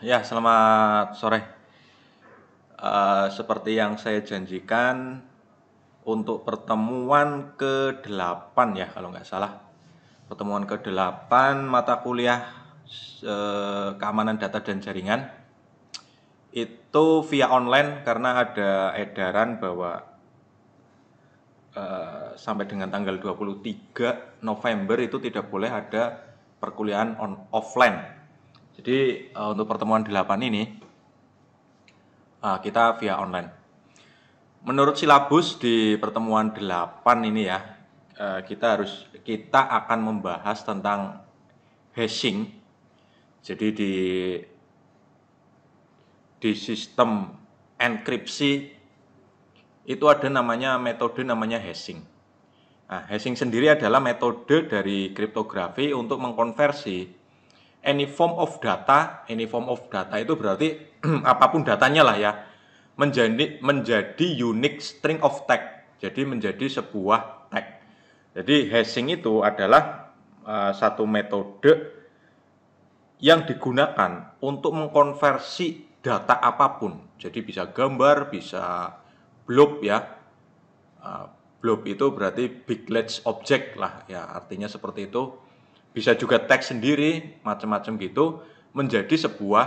Ya, selamat sore. Uh, seperti yang saya janjikan untuk pertemuan ke-8 ya kalau nggak salah. Pertemuan ke-8 mata kuliah uh, keamanan data dan jaringan itu via online karena ada edaran bahwa uh, sampai dengan tanggal 23 November itu tidak boleh ada perkuliahan on offline jadi eh, untuk pertemuan 8 ini eh, kita via online. Menurut silabus di pertemuan 8 ini ya, eh, kita harus kita akan membahas tentang hashing. Jadi di di sistem enkripsi itu ada namanya metode namanya hashing. Nah, hashing sendiri adalah metode dari kriptografi untuk mengkonversi any form of data, any form of data itu berarti apapun datanya lah ya, menjadi menjadi unique string of tag. Jadi menjadi sebuah tag. Jadi hashing itu adalah uh, satu metode yang digunakan untuk mengkonversi data apapun. Jadi bisa gambar, bisa blob ya. Uh, blob itu berarti big large object lah ya, artinya seperti itu bisa juga teks sendiri, macam-macam gitu, menjadi sebuah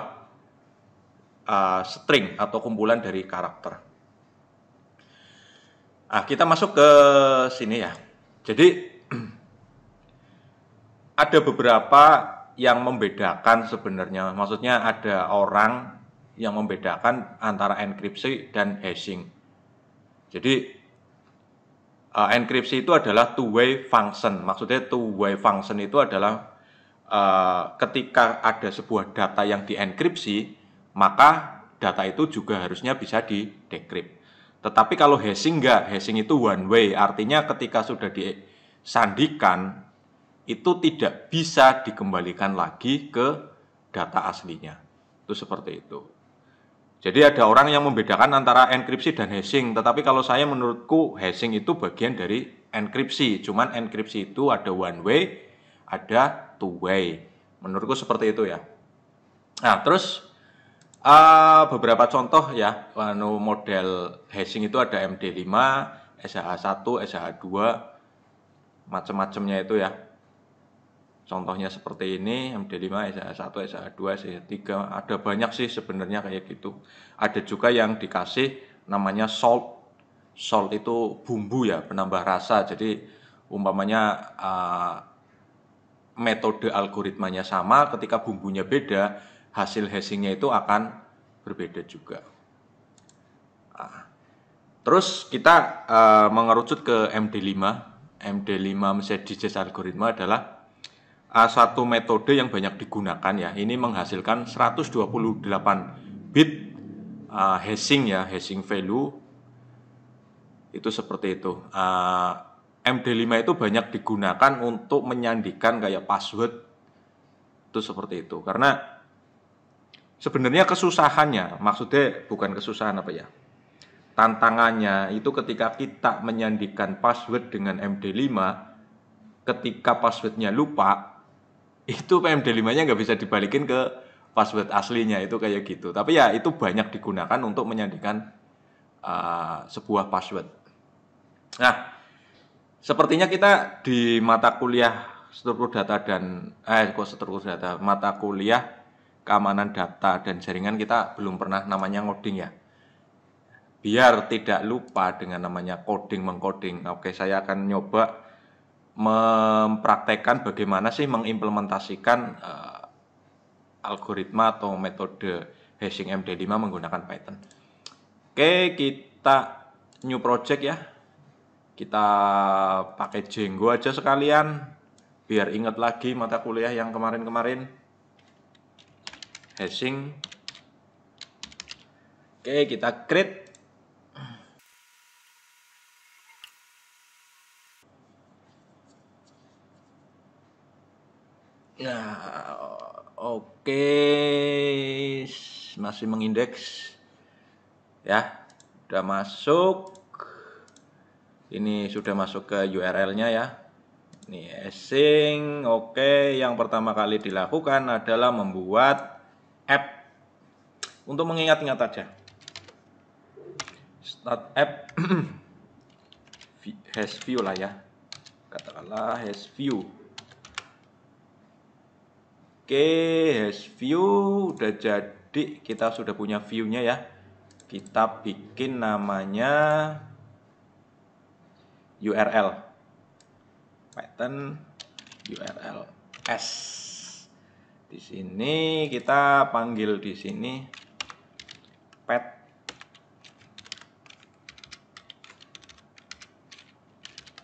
uh, string atau kumpulan dari karakter. Nah, kita masuk ke sini ya. Jadi ada beberapa yang membedakan sebenarnya. Maksudnya ada orang yang membedakan antara enkripsi dan hashing. Jadi uh, enkripsi itu adalah two-way function. Maksudnya two-way function itu adalah uh, ketika ada sebuah data yang dienkripsi, maka data itu juga harusnya bisa di Tetapi kalau hashing enggak, hashing itu one way. Artinya ketika sudah disandikan, itu tidak bisa dikembalikan lagi ke data aslinya. Itu seperti itu. Jadi ada orang yang membedakan antara enkripsi dan hashing, tetapi kalau saya menurutku hashing itu bagian dari enkripsi. Cuman enkripsi itu ada one way, ada two way. Menurutku seperti itu ya. Nah, terus uh, beberapa contoh ya, anu, model hashing itu ada MD5, sha 1 sha 2 macam-macamnya itu ya contohnya seperti ini MD5, SA1, SA2, SA3 ada banyak sih sebenarnya kayak gitu ada juga yang dikasih namanya salt salt itu bumbu ya penambah rasa jadi umpamanya uh, metode algoritmanya sama ketika bumbunya beda hasil hashingnya itu akan berbeda juga nah, terus kita uh, mengerucut ke MD5 MD5 Mercedes algoritma adalah satu metode yang banyak digunakan ya. Ini menghasilkan 128 bit uh, hashing ya, hashing value itu seperti itu. Uh, MD5 itu banyak digunakan untuk menyandikan kayak password itu seperti itu. Karena sebenarnya kesusahannya, maksudnya bukan kesusahan apa ya? Tantangannya itu ketika kita menyandikan password dengan MD5, ketika passwordnya lupa, itu PMD 5 nya nggak bisa dibalikin ke password aslinya itu kayak gitu tapi ya itu banyak digunakan untuk menyandikan uh, eh, sebuah password nah sepertinya kita di mata kuliah struktur data dan eh kok struktur data mata kuliah keamanan data dan jaringan kita belum pernah namanya ngoding ya biar tidak lupa dengan namanya coding mengcoding oke saya akan nyoba mempraktekkan bagaimana sih mengimplementasikan uh, algoritma atau metode hashing MD5 menggunakan Python. Oke, kita new project ya. Kita pakai Django aja sekalian biar ingat lagi mata kuliah yang kemarin-kemarin. Hashing. Oke, kita create ya oke okay. masih mengindeks ya udah masuk ini sudah masuk ke URL nya ya ini async oke okay. yang pertama kali dilakukan adalah membuat app untuk mengingat-ingat aja start app has view lah ya katakanlah has view Oke, has view udah jadi. Kita sudah punya view-nya ya. Kita bikin namanya URL. Python URL s. Di sini kita panggil di sini pet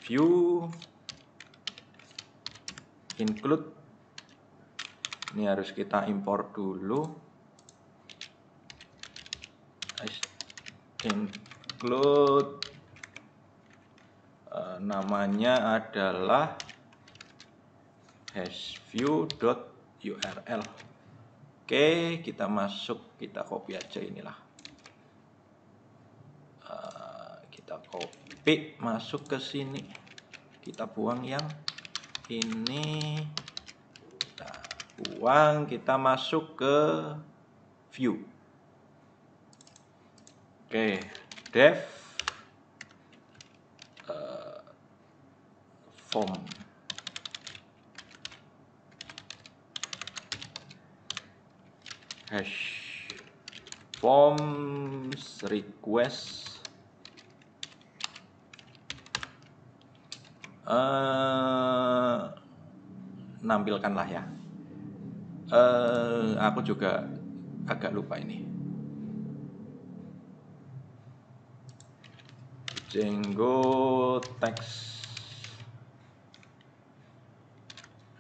view include ini harus kita import dulu include eh, namanya adalah hashview.url oke kita masuk kita copy aja inilah eh, kita copy masuk ke sini kita buang yang ini uang, kita masuk ke view. Oke, dev uh, form. Hash forms request uh, nampilkanlah ya Uh, aku juga agak lupa ini. Django text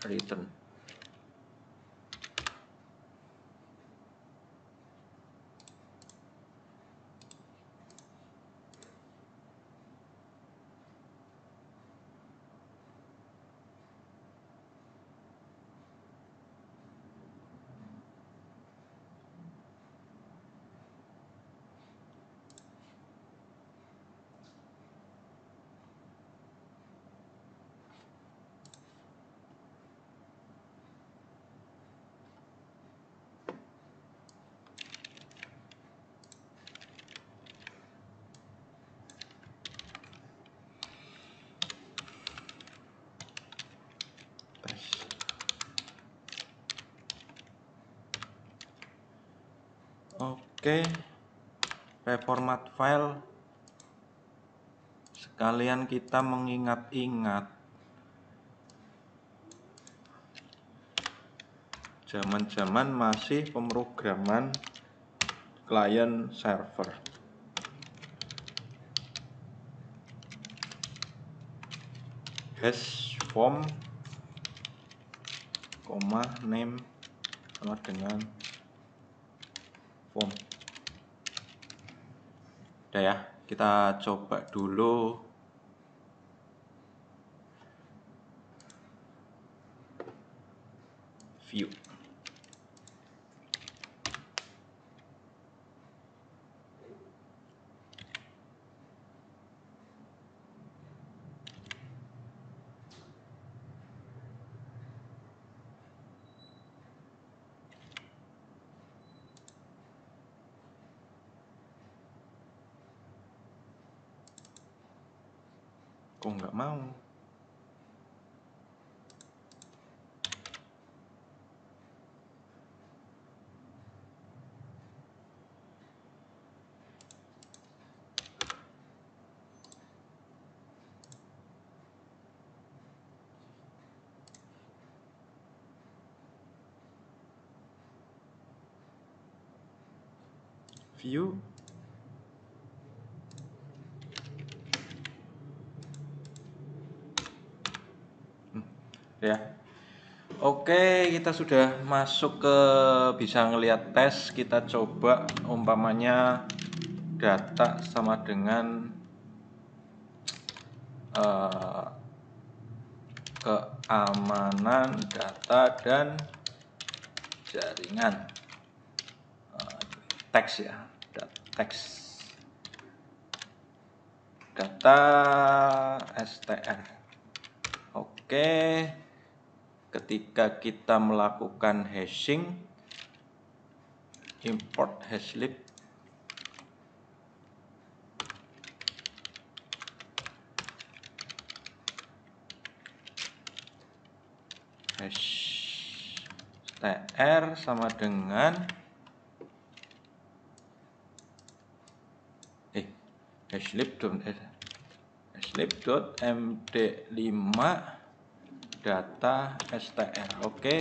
return. oke reformat file sekalian kita mengingat-ingat zaman-zaman masih pemrograman client server hash form koma name sama dengan form udah ya kita coba dulu Aku nggak mau. view ya Oke, kita sudah masuk ke bisa ngelihat tes. Kita coba umpamanya data sama dengan uh, keamanan data dan jaringan uh, teks ya, teks data STR. Oke ketika kita melakukan hashing import hashlib hash tr sama dengan eh hashlib hashlib md 5 data str oke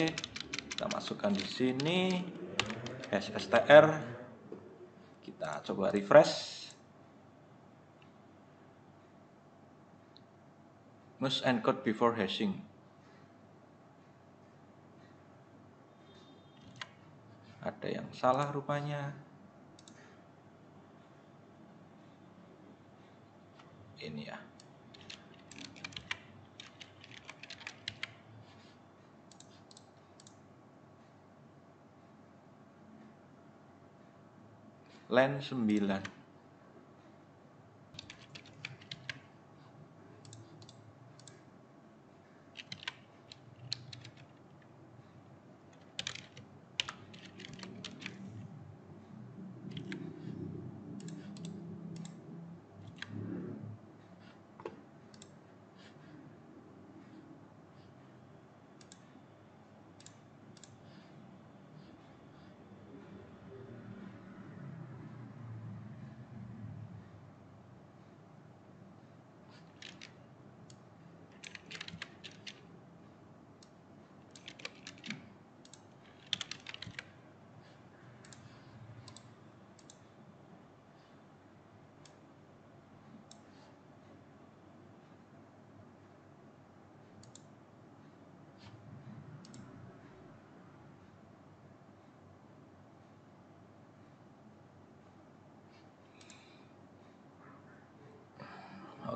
kita masukkan di sini hash str kita coba refresh must encode before hashing ada yang salah rupanya ini ya len 9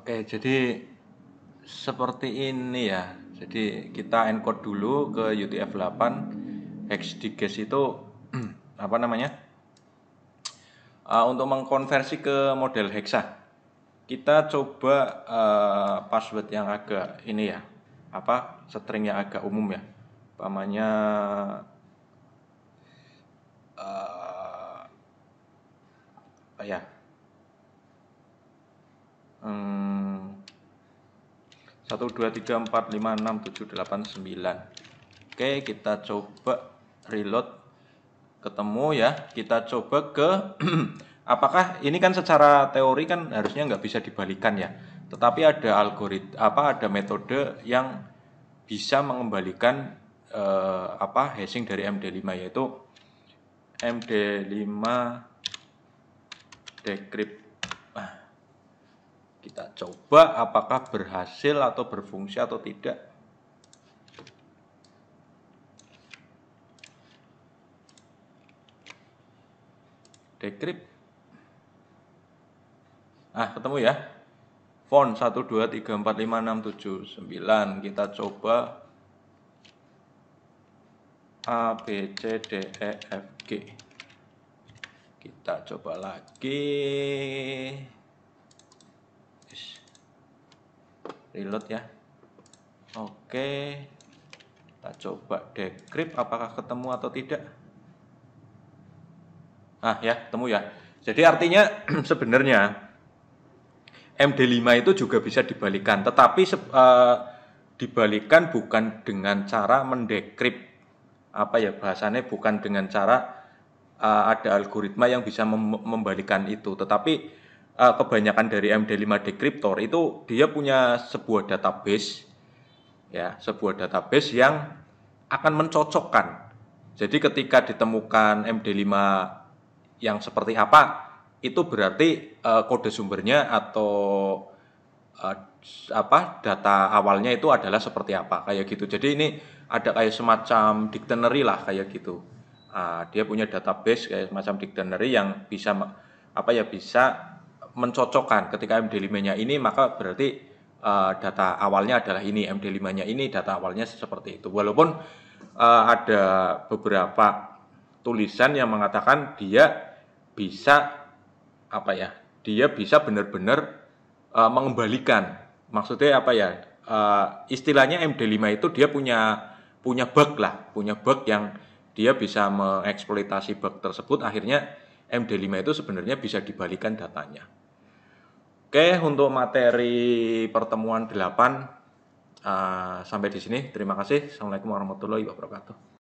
Oke, jadi seperti ini ya. Jadi kita encode dulu ke UTF-8 hexdigest itu apa namanya? Uh, untuk mengkonversi ke model hexa. Kita coba uh, password yang agak ini ya. Apa string yang agak umum ya. Pamannya uh, eh, ya satu dua tiga empat lima enam tujuh delapan sembilan oke kita coba reload ketemu ya kita coba ke apakah ini kan secara teori kan harusnya nggak bisa dibalikan ya tetapi ada algoritma apa ada metode yang bisa mengembalikan eh, apa hashing dari MD5 yaitu MD5 decrypt kita coba apakah berhasil atau berfungsi atau tidak. dekrip Ah, ketemu ya. Font 12345679. kita coba A B C D E F G. Kita coba lagi. reload ya oke kita coba decrypt apakah ketemu atau tidak ah ya ketemu ya jadi artinya sebenarnya MD5 itu juga bisa dibalikan tetapi uh, dibalikan bukan dengan cara mendekrip apa ya bahasanya bukan dengan cara uh, ada algoritma yang bisa mem membalikan itu tetapi uh, kebanyakan dari MD5 Decryptor itu dia punya sebuah database ya, sebuah database yang akan mencocokkan. Jadi ketika ditemukan MD5 yang seperti apa, itu berarti uh, kode sumbernya atau uh, apa data awalnya itu adalah seperti apa kayak gitu. Jadi ini ada kayak semacam dictionary lah kayak gitu. Uh, dia punya database kayak semacam dictionary yang bisa apa ya bisa mencocokkan ketika MD5-nya ini maka berarti uh, data awalnya adalah ini MD5-nya ini data awalnya seperti itu walaupun uh, ada beberapa tulisan yang mengatakan dia bisa apa ya dia bisa benar-benar uh, mengembalikan maksudnya apa ya uh, istilahnya MD5 itu dia punya punya bug lah punya bug yang dia bisa mengeksploitasi bug tersebut akhirnya MD5 itu sebenarnya bisa dibalikan datanya. Oke, untuk materi pertemuan 8 uh, eh, sampai di sini. Terima kasih. Assalamualaikum warahmatullahi wabarakatuh.